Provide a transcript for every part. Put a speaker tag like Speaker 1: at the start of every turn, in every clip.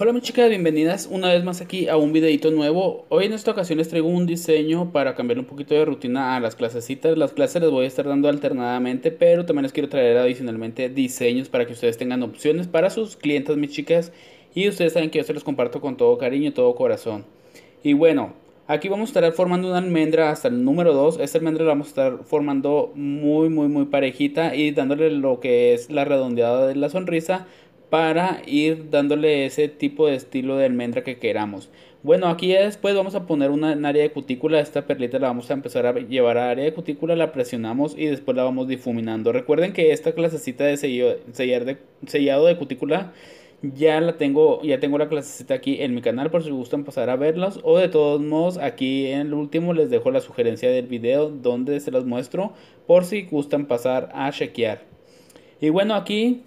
Speaker 1: Hola mis chicas, bienvenidas una vez más aquí a un videito nuevo. Hoy en esta ocasión les traigo un diseño para cambiar un poquito de rutina a las clasecitas. Las clases les voy a estar dando alternadamente, pero también les quiero traer adicionalmente diseños para que ustedes tengan opciones para sus clientes mis chicas. Y ustedes saben que yo se los comparto con todo cariño y todo corazón. Y bueno, aquí vamos a estar formando una almendra hasta el número 2. Esta almendra la vamos a estar formando muy muy muy parejita y dándole lo que es la redondeada de la sonrisa para ir dándole ese tipo de estilo de almendra que queramos. Bueno, aquí ya después vamos a poner una en área de cutícula. Esta perlita la vamos a empezar a llevar a área de cutícula, la presionamos y después la vamos difuminando. Recuerden que esta clasecita de, de sellado de cutícula ya la tengo, ya tengo la clasecita aquí en mi canal por si gustan pasar a verlas. O de todos modos, aquí en el último les dejo la sugerencia del video donde se las muestro por si gustan pasar a chequear. Y bueno, aquí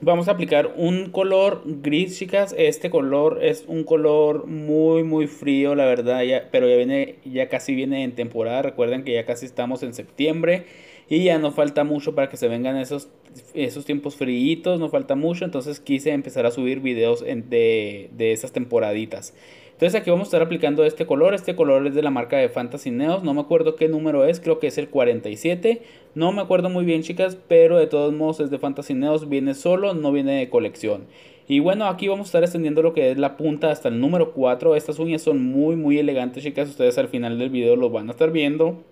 Speaker 1: Vamos a aplicar un color gris, chicas. Este color es un color muy, muy frío, la verdad. Ya, pero ya viene, ya casi viene en temporada. Recuerden que ya casi estamos en septiembre. Y ya no falta mucho para que se vengan esos, esos tiempos fríos. No falta mucho. Entonces quise empezar a subir videos de, de esas temporaditas. Entonces aquí vamos a estar aplicando este color. Este color es de la marca de Fantasy Neos. No me acuerdo qué número es. Creo que es el 47. No me acuerdo muy bien chicas. Pero de todos modos es de Fantasy Neos. Viene solo. No viene de colección. Y bueno, aquí vamos a estar extendiendo lo que es la punta hasta el número 4. Estas uñas son muy muy elegantes chicas. Ustedes al final del video lo van a estar viendo.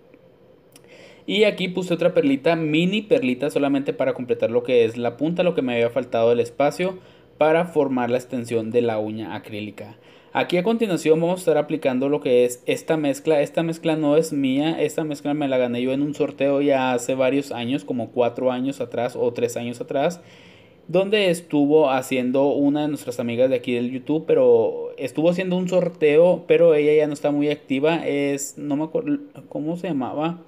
Speaker 1: Y aquí puse otra perlita, mini perlita solamente para completar lo que es la punta, lo que me había faltado del espacio para formar la extensión de la uña acrílica. Aquí a continuación vamos a estar aplicando lo que es esta mezcla. Esta mezcla no es mía, esta mezcla me la gané yo en un sorteo ya hace varios años, como cuatro años atrás o tres años atrás, donde estuvo haciendo una de nuestras amigas de aquí del YouTube, pero estuvo haciendo un sorteo, pero ella ya no está muy activa, es, no me acuerdo, ¿cómo se llamaba?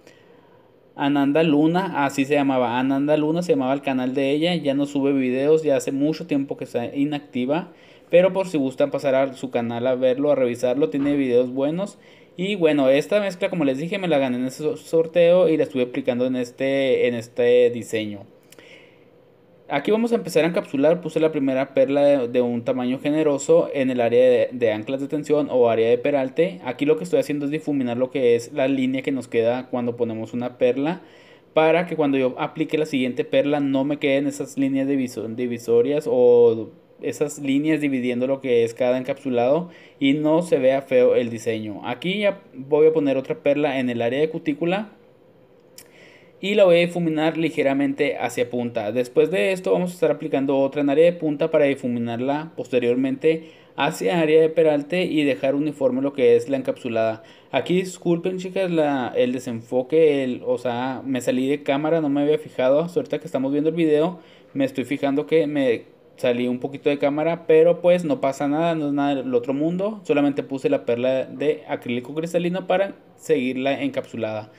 Speaker 1: Ananda Luna, así se llamaba, Ananda Luna se llamaba el canal de ella, ya no sube videos, ya hace mucho tiempo que está inactiva, pero por si gustan pasar a su canal a verlo, a revisarlo, tiene videos buenos. Y bueno, esta mezcla como les dije me la gané en ese sorteo y la estuve aplicando en este, en este diseño. Aquí vamos a empezar a encapsular. Puse la primera perla de, un tamaño generoso en el área de, anclas de tensión o área de peralte. Aquí lo que estoy haciendo es difuminar lo que es la línea que nos queda cuando ponemos una perla para que cuando yo aplique la siguiente perla no me queden esas líneas divisorias o esas líneas dividiendo lo que es cada encapsulado y no se vea feo el diseño. Aquí ya voy a poner otra perla en el área de cutícula y la voy a difuminar ligeramente hacia punta. Después de esto vamos a estar aplicando otra en área de punta para difuminarla posteriormente hacia área de peralte y dejar uniforme lo que es la encapsulada. Aquí disculpen chicas la, el desenfoque, el, o sea, me salí de cámara, no me había fijado, suerte que estamos viendo el video me estoy fijando que me salí un poquito de cámara, pero pues no pasa nada, no es nada del otro mundo, solamente puse la perla de acrílico cristalino para seguirla encapsulada.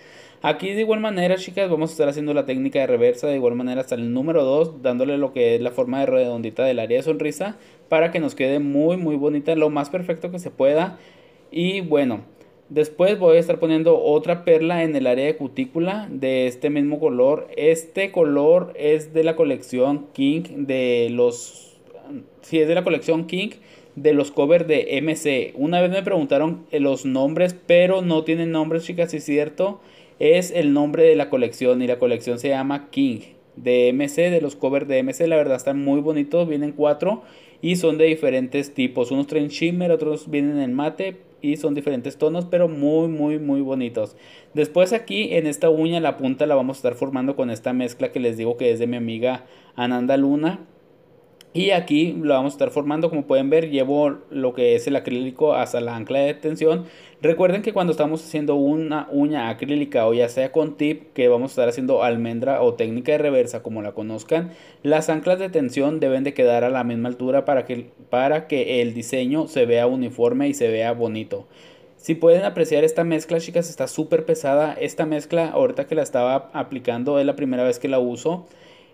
Speaker 1: Aquí de igual manera, chicas, vamos a estar haciendo la técnica de reversa de igual manera hasta el número 2, dándole lo que es la forma de redondita del área de sonrisa para que nos quede muy, muy bonita, lo más perfecto que se pueda. Y bueno, Después voy a estar poniendo otra perla en el área de cutícula de este mismo color. Este color es de la colección King de los... Si es de la colección King de los covers de MC. Una vez me preguntaron los nombres, pero no tienen nombres, chicas, si es cierto es el nombre de la colección y la colección se llama King de MC, de los covers de MC, la verdad están muy bonitos, vienen cuatro y son de diferentes tipos, unos traen shimmer, otros vienen en mate y son diferentes tonos, pero muy muy muy bonitos. Después aquí en esta uña la punta la vamos a estar formando con esta mezcla que les digo que es de mi amiga Ananda Luna, y aquí lo vamos a estar formando, como pueden ver, llevo lo que es el acrílico hasta la ancla de tensión. Recuerden que cuando estamos haciendo una uña acrílica o ya sea con tip, que vamos a estar haciendo almendra o técnica de reversa, como la conozcan, las anclas de tensión deben de quedar a la misma altura para que, para que el diseño se vea uniforme y se vea bonito. Si pueden apreciar esta mezcla, chicas, está súper pesada. Esta mezcla, ahorita que la estaba aplicando, es la primera vez que la uso.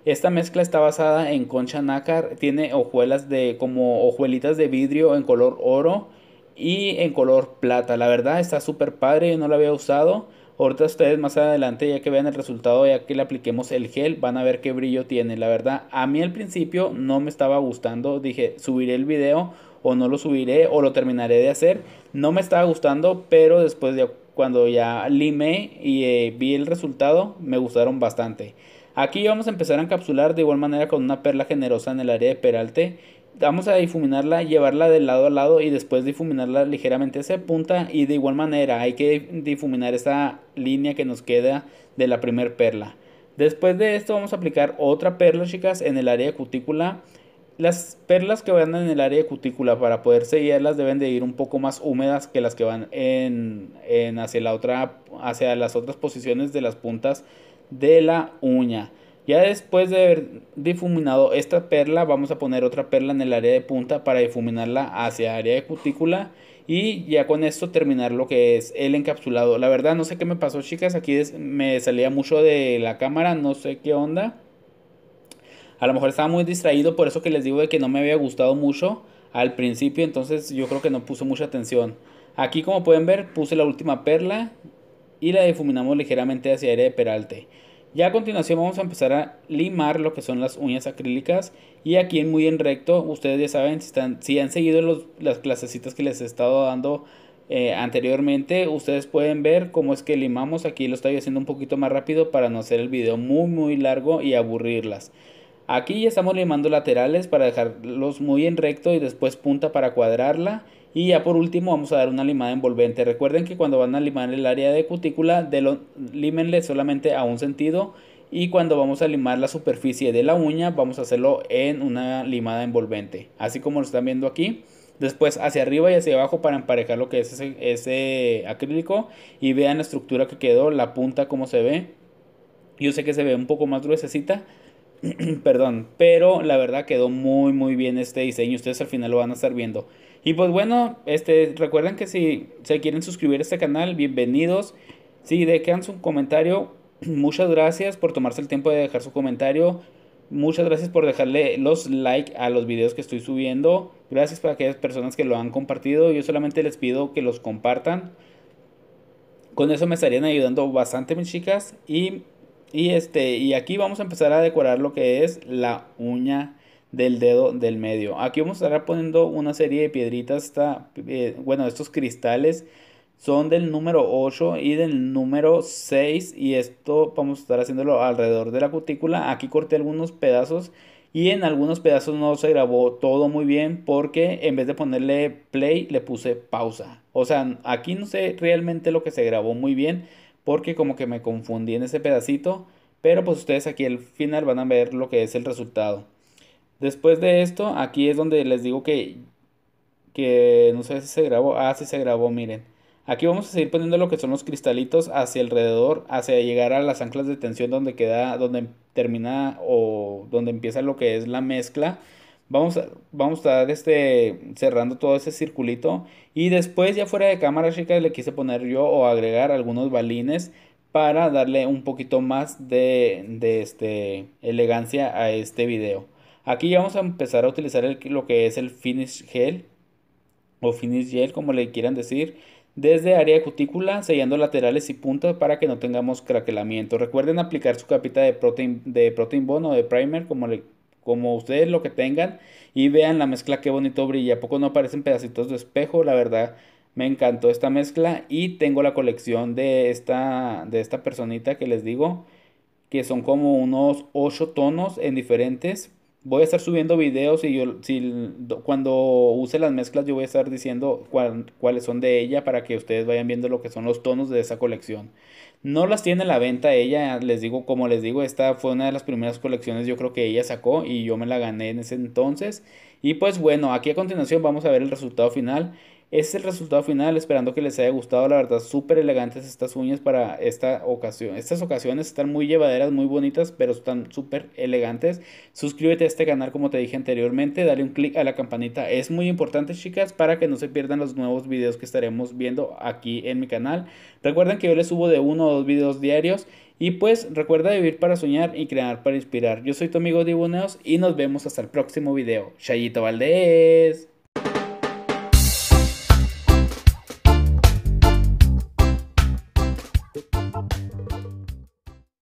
Speaker 1: Esta mezcla está basada en concha nácar, tiene hojuelas de como ojuelitas de vidrio en color oro y en color plata. La verdad está súper padre, yo no la había usado. Ahorita ustedes más adelante, ya que vean el resultado, ya que le apliquemos el gel, van a ver qué brillo tiene. La verdad, a mí al principio no me estaba gustando. Dije, subiré el video o no lo subiré o lo terminaré de hacer. No me estaba gustando, pero después de cuando ya limé y eh, vi el resultado, me gustaron bastante. Aquí vamos a empezar a encapsular de igual manera con una perla generosa en el área de peralte. Vamos a difuminarla, llevarla de lado a lado y después difuminarla ligeramente hacia punta y de igual manera hay que difuminar esa línea que nos queda de la primer perla. Después de esto vamos a aplicar otra perla chicas en el área de cutícula. Las perlas que van en el área de cutícula para poder sellarlas deben de ir un poco más húmedas que las que van en hacia, la otra, hacia las otras posiciones de las puntas de la uña. Ya después de haber difuminado esta perla, vamos a poner otra perla en el área de punta para difuminarla hacia área de cutícula y ya con esto terminar lo que es el encapsulado. La verdad no sé qué me pasó, chicas, aquí me salía mucho de la cámara, no sé qué onda. A lo mejor estaba muy distraído, por eso que les digo de que no me había gustado mucho al principio, entonces yo creo que no puse mucha atención. Aquí como pueden ver puse la última perla y la difuminamos ligeramente hacia aire de peralte. Ya a continuación vamos a empezar a limar lo que son las uñas acrílicas y aquí en muy en recto, ustedes ya saben, si, están, si han seguido las clasecitas que les he estado dando eh, anteriormente, ustedes pueden ver cómo es que limamos, aquí lo estoy haciendo un poquito más rápido para no hacer el video muy muy largo y aburrirlas. Aquí ya estamos limando laterales para dejarlos muy en recto y después punta para cuadrarla. Y ya por último vamos a dar una limada envolvente. Recuerden que cuando van a limar el área de cutícula, límenle solamente a un sentido. Y cuando vamos a limar la superficie de la uña, vamos a hacerlo en una limada envolvente. Así como lo están viendo aquí. Después hacia arriba y hacia abajo para emparejar lo que es ese, acrílico. Y vean la estructura que quedó, la punta como se ve. Yo sé que se ve un poco más gruesecita Perdón, pero la verdad quedó muy muy bien este diseño, ustedes al final lo van a estar viendo. Y pues bueno, este, recuerden que si se quieren suscribir a este canal, bienvenidos. Si dejan su comentario, muchas gracias por tomarse el tiempo de dejar su comentario. Muchas gracias por dejarle los like a los videos que estoy subiendo. Gracias para aquellas personas que lo han compartido. Yo solamente les pido que los compartan. Con eso me estarían ayudando bastante, mis chicas. Y y, este, y aquí vamos a empezar a decorar lo que es la uña del dedo del medio. Aquí vamos a estar poniendo una serie de piedritas. Eh, bueno, estos cristales son del número 8 y del número 6. Y esto vamos a estar haciéndolo alrededor de la cutícula. Aquí corté algunos pedazos. Y en algunos pedazos no se grabó todo muy bien porque en vez de ponerle play le puse pausa. O sea, aquí no sé realmente lo que se grabó muy bien porque como que me confundí en ese pedacito, pero pues ustedes aquí al final van a ver lo que es el resultado. Después de esto, aquí es donde les digo que, que no sé si se grabó, ah, sí se grabó, miren. Aquí vamos a seguir poniendo lo que son los cristalitos hacia alrededor, hacia llegar a las anclas de tensión donde queda, donde termina o donde empieza lo que es la mezcla Vamos a, vamos a este, cerrando todo ese circulito. Y después, ya fuera de cámara, chicas, le quise poner yo o agregar algunos balines para darle un poquito más de, este, elegancia a este video. Aquí ya vamos a empezar a utilizar lo que es el Finish Gel o Finish Gel, como le quieran decir desde área de cutícula, sellando laterales y puntas para que no tengamos craquelamiento. Recuerden aplicar su capita de protein, de o de primer, como le como ustedes lo que tengan y vean la mezcla, qué bonito brilla. poco no aparecen pedacitos de espejo? La verdad, me encantó esta mezcla y tengo la colección de esta, de esta personita que les digo, que son como unos 8 tonos en diferentes. Voy a estar subiendo videos y yo si, cuando use las mezclas yo voy a estar diciendo cuáles son de ella para que ustedes vayan viendo lo que son los tonos de esa colección. No las tiene a la venta ella, les digo, como les digo, esta fue una de las primeras colecciones yo creo que ella sacó y yo me la gané en ese entonces. Y pues bueno, aquí a continuación vamos a ver el resultado final ese es el resultado final, esperando que les haya gustado. La verdad, súper elegantes estas uñas para esta ocasión. Estas ocasiones están muy llevaderas, muy bonitas, pero están súper elegantes. Suscríbete a este canal, como te dije anteriormente. Dale un clic a la campanita. Es muy importante, chicas, para que no se pierdan los nuevos videos que estaremos viendo aquí en mi canal. Recuerden que yo les subo de uno o dos videos diarios. Y pues recuerda vivir para soñar y crear para inspirar. Yo soy tu amigo Dibuneos y nos vemos hasta el próximo video. Chayito Valdés.